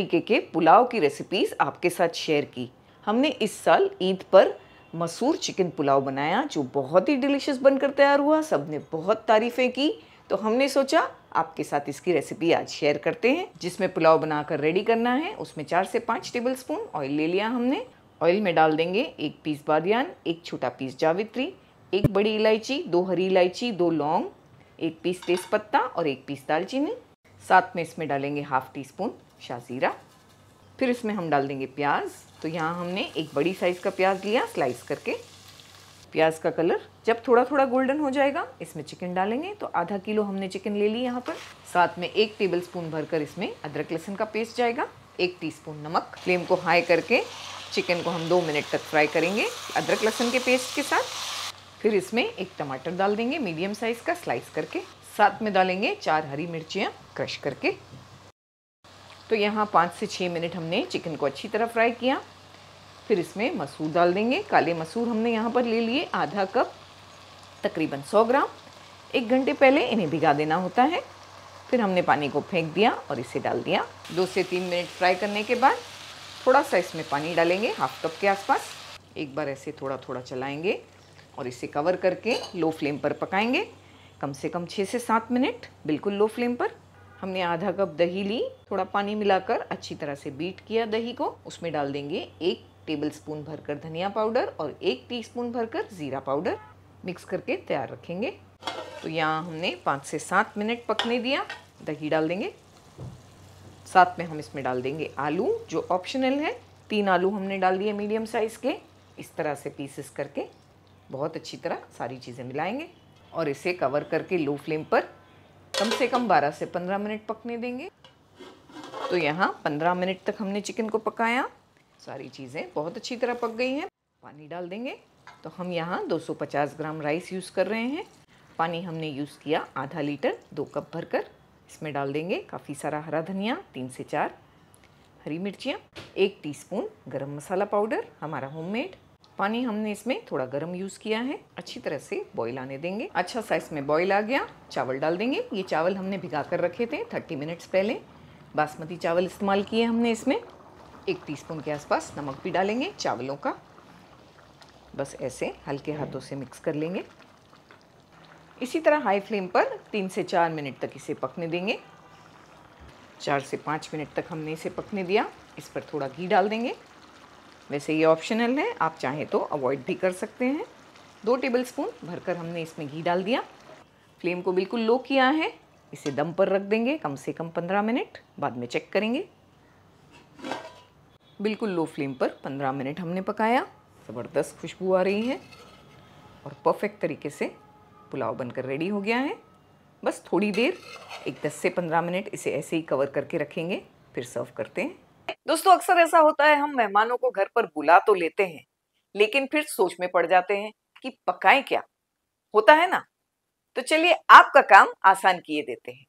तरीके के पुलाव की रेसिपीज़ आपके साथ शेयर की हमने इस साल ईद पर मसूर चिकन पुलाव बनाया जो बहुत ही डिलीशियस बनकर तैयार हुआ सबने बहुत तारीफ़ें की तो हमने सोचा आपके साथ इसकी रेसिपी आज शेयर करते हैं जिसमें पुलाव बनाकर रेडी करना है उसमें चार से पाँच टेबल स्पून ऑयल ले लिया हमने ऑयल में डाल देंगे एक पीस बादियान एक छोटा पीस जावित्री एक बड़ी इलायची दो हरी इलायची दो लौंग एक पीस तेज़ पत्ता और एक पीस दालचीनी साथ में इसमें डालेंगे हाफ टी स्पून शाजीरा फिर इसमें हम डाल देंगे प्याज तो यहाँ हमने एक बड़ी साइज़ का प्याज लिया स्लाइस करके प्याज का कलर जब थोड़ा थोड़ा गोल्डन हो जाएगा इसमें चिकन डालेंगे तो आधा किलो हमने चिकन ले ली यहाँ पर साथ में एक टेबल स्पून भरकर इसमें अदरक लहसुन का पेस्ट जाएगा एक टीस्पून नमक फ्लेम को हाई करके चिकन को हम दो मिनट तक फ्राई करेंगे अदरक लहसुन के पेस्ट के साथ फिर इसमें एक टमाटर डाल देंगे मीडियम साइज़ का स्लाइस करके साथ में डालेंगे चार हरी मिर्चियाँ क्रश करके तो यहाँ पाँच से छः मिनट हमने चिकन को अच्छी तरह फ्राई किया फिर इसमें मसूर डाल देंगे काले मसूर हमने यहाँ पर ले लिए आधा कप तकरीबन सौ ग्राम एक घंटे पहले इन्हें भिगा देना होता है फिर हमने पानी को फेंक दिया और इसे डाल दिया दो से तीन मिनट फ्राई करने के बाद थोड़ा सा इसमें पानी डालेंगे हाफ कप के आसपास एक बार ऐसे थोड़ा थोड़ा चलाएंगे और इसे कवर करके लो फ्लेम पर पकाएंगे कम से कम छः से सात मिनट बिल्कुल लो फ्लेम पर हमने आधा कप दही ली थोड़ा पानी मिलाकर अच्छी तरह से बीट किया दही को उसमें डाल देंगे एक टेबल स्पून भरकर धनिया पाउडर और एक टी स्पून भरकर ज़ीरा पाउडर मिक्स करके तैयार रखेंगे तो यहाँ हमने पाँच से सात मिनट पकने दिया दही डाल देंगे साथ में हम इसमें डाल देंगे आलू जो ऑप्शनल है तीन आलू हमने डाल दिए मीडियम साइज़ के इस तरह से पीसेस करके बहुत अच्छी तरह सारी चीज़ें मिलाएंगे और इसे कवर करके लो फ्लेम पर कम से कम 12 से 15 मिनट पकने देंगे तो यहाँ 15 मिनट तक हमने चिकन को पकाया सारी चीज़ें बहुत अच्छी तरह पक गई हैं पानी डाल देंगे तो हम यहाँ 250 ग्राम राइस यूज़ कर रहे हैं पानी हमने यूज़ किया आधा लीटर दो कप भरकर इसमें डाल देंगे काफ़ी सारा हरा धनिया तीन से चार हरी मिर्चियाँ एक टी स्पून मसाला पाउडर हमारा होम पानी हमने इसमें थोड़ा गर्म यूज़ किया है अच्छी तरह से बॉईल आने देंगे अच्छा साइज में बॉईल आ गया चावल डाल देंगे ये चावल हमने भिगा कर रखे थे थर्टी मिनट्स पहले बासमती चावल इस्तेमाल किए हमने इसमें एक टीस्पून के आसपास नमक भी डालेंगे चावलों का बस ऐसे हल्के हाथों से मिक्स कर लेंगे इसी तरह हाई फ्लेम पर तीन से चार मिनट तक इसे पकने देंगे चार से पाँच मिनट तक हमने इसे पकने दिया इस पर थोड़ा घी डाल देंगे वैसे ये ऑप्शनल है आप चाहें तो अवॉइड भी कर सकते हैं दो टेबल स्पून भरकर हमने इसमें घी डाल दिया फ्लेम को बिल्कुल लो किया है इसे दम पर रख देंगे कम से कम पंद्रह मिनट बाद में चेक करेंगे बिल्कुल लो फ्लेम पर पंद्रह मिनट हमने पकाया ज़बरदस्त खुशबू आ रही है और परफेक्ट तरीके से पुलाव बनकर रेडी हो गया है बस थोड़ी देर एक 10 से 15 मिनट इसे ऐसे ही कवर करके रखेंगे फिर सर्व करते हैं दोस्तों अक्सर ऐसा होता है हम मेहमानों को घर पर बुला तो लेते हैं लेकिन फिर सोच में पड़ जाते हैं कि पकाएं क्या होता है ना तो चलिए आपका काम आसान किए देते हैं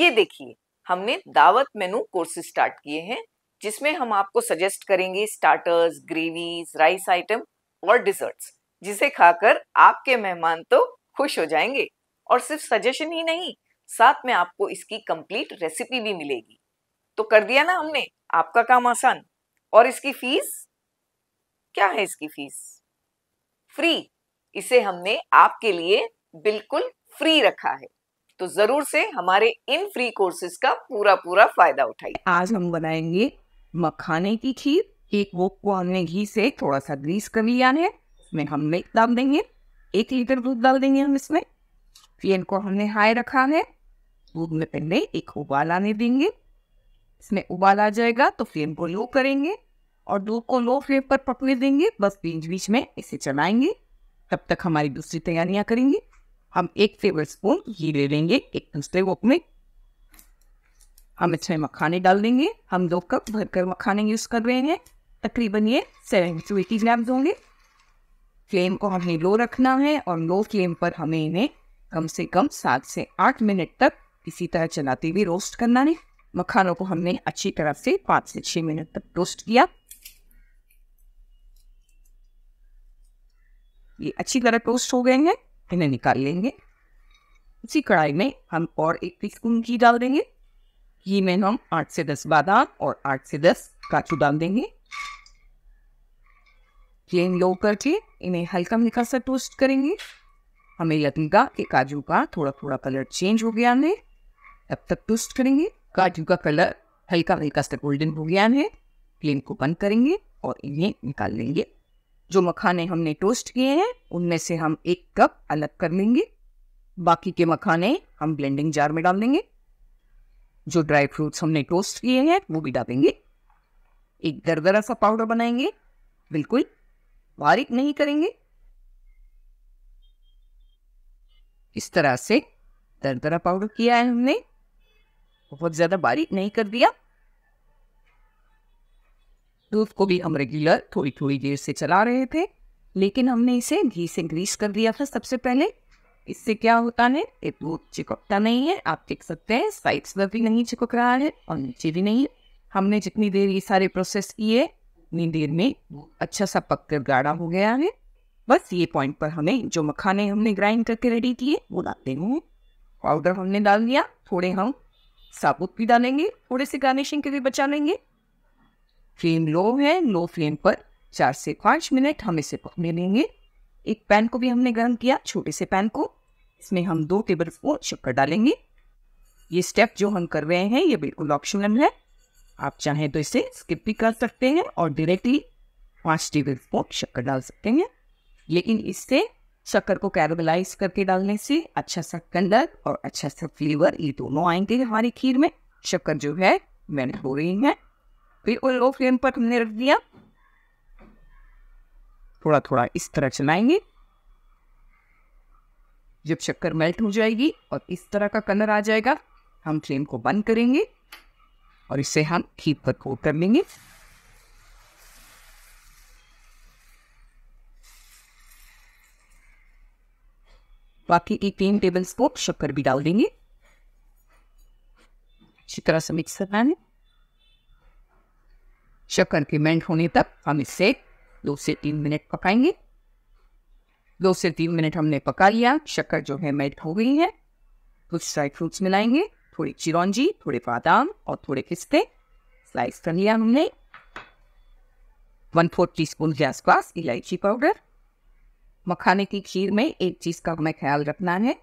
ये देखिए हमने दावत मेनू कोर्सेज स्टार्ट किए हैं जिसमें हम आपको सजेस्ट करेंगे स्टार्टर्स ग्रेवीज राइस आइटम और डिजर्ट्स जिसे खाकर आपके मेहमान तो खुश हो जाएंगे और सिर्फ सजेशन ही नहीं साथ में आपको इसकी कंप्लीट रेसिपी भी मिलेगी तो कर दिया ना हमने आपका काम आसान और इसकी फीस क्या है इसकी फीस फ्री इसे हमने आपके लिए बिल्कुल फ्री रखा है तो जरूर से हमारे इन फ्री कोर्सेज का पूरा पूरा फायदा उठाइए आज हम बनाएंगे मखाने की खीर एक वो कुआने घी से थोड़ा सा ग्रीस कर लिया है इसमें हम मिल्क डाल देंगे एक लीटर दूध डाल देंगे हम इसमें फिर इनको हमने हाई रखा है दूध में पहले एक उबाल आने देंगे इसमें उबाल आ जाएगा तो फ्लेम को लो करेंगे और दूध को लो फ्लेम पर पकने देंगे बस बीच बीच में इसे चलाएंगे तब तक हमारी दूसरी तैयारियां करेंगे हम एक टेबल स्पून घी ले लेंगे एक दूसरे वोक में हम इसमें मखाने डाल देंगे हम दो कप भरकर मखाने यूज़ कर रहे हैं तकरीबन ये सेवन टू एटी ग्राम होंगे फ्लेम को हमें लो रखना है और लो फ्लेम पर हमें इन्हें कम से कम सात से आठ मिनट तक इसी तरह चलाते हुए रोस्ट करना है मखानों को हमने अच्छी तरह से पाँच से छः मिनट तक टोस्ट किया ये अच्छी तरह टोस्ट हो गए हैं इन्हें निकाल लेंगे उसी कढ़ाई में हम और एक टी स्पून घी डाल देंगे घी में हम आठ से दस बादाम और आठ से दस काजू डाल देंगे फ्लेम लो करके इन्हें हल्का हल्का सा टोस्ट करेंगे हमें लगेगा कि काजू का थोड़ा थोड़ा कलर चेंज हो गया है तब तक टोस्ट करेंगे काजू का कलर हल्का हल्का से गोल्डन हो गया है फ्लेम को बंद करेंगे और इन्हें निकाल लेंगे जो मखाने हमने टोस्ट किए हैं उनमें से हम एक कप अलग कर लेंगे बाकी के मखाने हम ब्लेंडिंग जार में डाल देंगे जो ड्राई फ्रूट्स हमने टोस्ट किए हैं वो भी डालेंगे एक दरदरा सा पाउडर बनाएंगे बिल्कुल बारीक नहीं करेंगे इस तरह से दरदरा पाउडर किया है हमने बहुत ज्यादा बारीक नहीं कर दिया दूध को भी हम रेगुलर थोड़ी थोड़ी देर से चला रहे थे लेकिन हमने इसे घी से ग्रीस कर दिया था सबसे पहले इससे क्या होता है दूध चिपकता नहीं है आप देख सकते हैं साइड्स पर भी नहीं चिपक रहा है और नीचे भी नहीं हमने जितनी देर ये सारे प्रोसेस किए उतनी देर में अच्छा सा पक कर गाढ़ा हो गया है बस ये पॉइंट पर हमें जो मखाने हमने ग्राइंड करके रेडी किए वो डालते हैं पाउडर हमने डाल दिया थोड़े हम साबुत भी डालेंगे थोड़े से गार्निशिंग के लिए बचा लेंगे फ्लेम लो है लो फ्लेम पर चार से पाँच मिनट हम इसे पकने लेंगे एक पैन को भी हमने गर्म किया छोटे से पैन को इसमें हम दो टेबल स्पून शक्कर डालेंगे ये स्टेप जो हम कर रहे हैं ये बिल्कुल ऑप्शनल है आप चाहें तो इसे स्किप भी कर सकते हैं और डायरेक्टली पाँच टेबल स्पून शक्कर डाल सकते हैं लेकिन इससे शक्कर को कैरमलाइज करके डालने से अच्छा सा कलर और अच्छा सा फ्लेवर ये दोनों आएंगे हमारी खीर में शक्कर जो है मेल्ट हो रही है बिल्कुल लो फ्लेम पर हमने रख दिया थोड़ा थोड़ा इस तरह चलाएंगे जब शक्कर मेल्ट हो जाएगी और इस तरह का कलर आ जाएगा हम फ्लेम को बंद करेंगे और इसे हम खीर पर कोट कर लेंगे बाकी एक तीन टेबल स्पून शक्कर भी डाल देंगे अच्छी तरह से मिक्स करना है शक्कर के मेल्ट होने तक हम इसे दो से तीन मिनट पकाएंगे दो से तीन मिनट हमने पका लिया शक्कर जो है मेल्ट हो गई है कुछ ड्राई फ्रूट्स मिलाएंगे थोड़ी चिरौंजी थोड़े बादाम और थोड़े पिस्ते स्लाइस कर लिया हमने वन फोर्थ टी स्पून के आसपास इलायची पाउडर मखाने की खीर में एक चीज़ का हमें ख्याल रखना है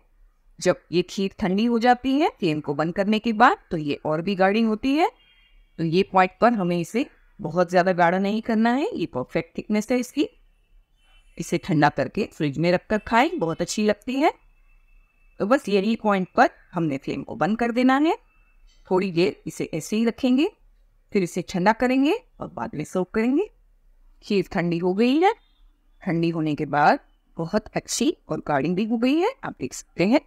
जब ये खीर ठंडी हो जाती है फ्लेम को बंद करने के बाद तो ये और भी गाढ़ी होती है तो ये पॉइंट पर हमें इसे बहुत ज़्यादा गाढ़ा नहीं करना है ये परफेक्ट थिकनेस है इसकी इसे ठंडा करके फ्रिज में रख कर खाएं बहुत अच्छी लगती है तो बस यही पॉइंट पर हमने फ्लेम को बंद कर देना है थोड़ी देर इसे ऐसे ही रखेंगे फिर इसे ठंडा करेंगे और बाद में सर्व करेंगे खीर ठंडी हो गई है ठंडी होने के बाद बहुत अच्छी और गार्डिंग भी हो गई है आप देख सकते हैं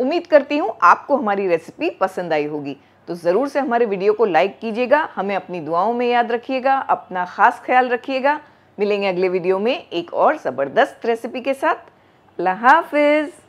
उम्मीद करती हूँ आपको हमारी रेसिपी पसंद आई होगी तो ज़रूर से हमारे वीडियो को लाइक कीजिएगा हमें अपनी दुआओं में याद रखिएगा अपना ख़ास ख्याल रखिएगा मिलेंगे अगले वीडियो में एक और ज़बरदस्त रेसिपी के साथ अल्लाह हाफिज़